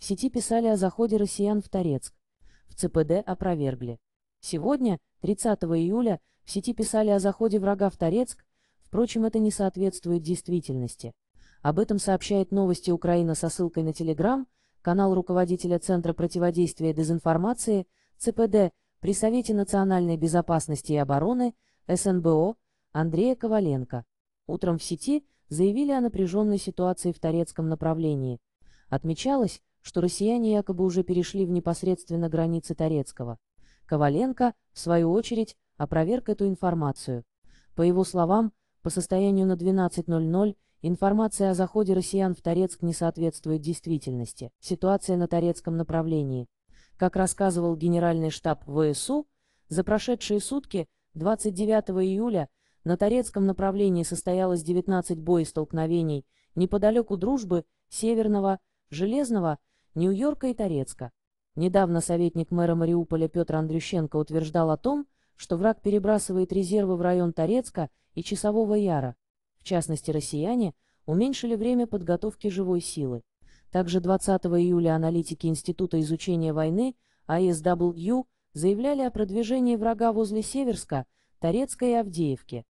В сети писали о заходе россиян в Торецк. В ЦПД опровергли. Сегодня, 30 июля, в сети писали о заходе врага в Торецк, впрочем, это не соответствует действительности. Об этом сообщает новости Украина со ссылкой на Телеграм, канал руководителя Центра противодействия дезинформации, ЦПД, при Совете национальной безопасности и обороны, СНБО, Андрея Коваленко. Утром в сети заявили о напряженной ситуации в Торецком направлении. Отмечалось, что россияне якобы уже перешли в непосредственно границы Торецкого. Коваленко, в свою очередь, опроверг эту информацию. По его словам, по состоянию на 12.00 информация о заходе россиян в Торецк не соответствует действительности. Ситуация на Торецком направлении. Как рассказывал генеральный штаб ВСУ, за прошедшие сутки, 29 июля, на Торецком направлении состоялось 19 боестолкновений неподалеку Дружбы, Северного, Железного, Нью-Йорка и Торецка. Недавно советник мэра Мариуполя Петр Андрющенко утверждал о том, что враг перебрасывает резервы в район Торецка и Часового Яра. В частности, россияне уменьшили время подготовки живой силы. Также 20 июля аналитики Института изучения войны АСW заявляли о продвижении врага возле Северска, Торецка и Авдеевки.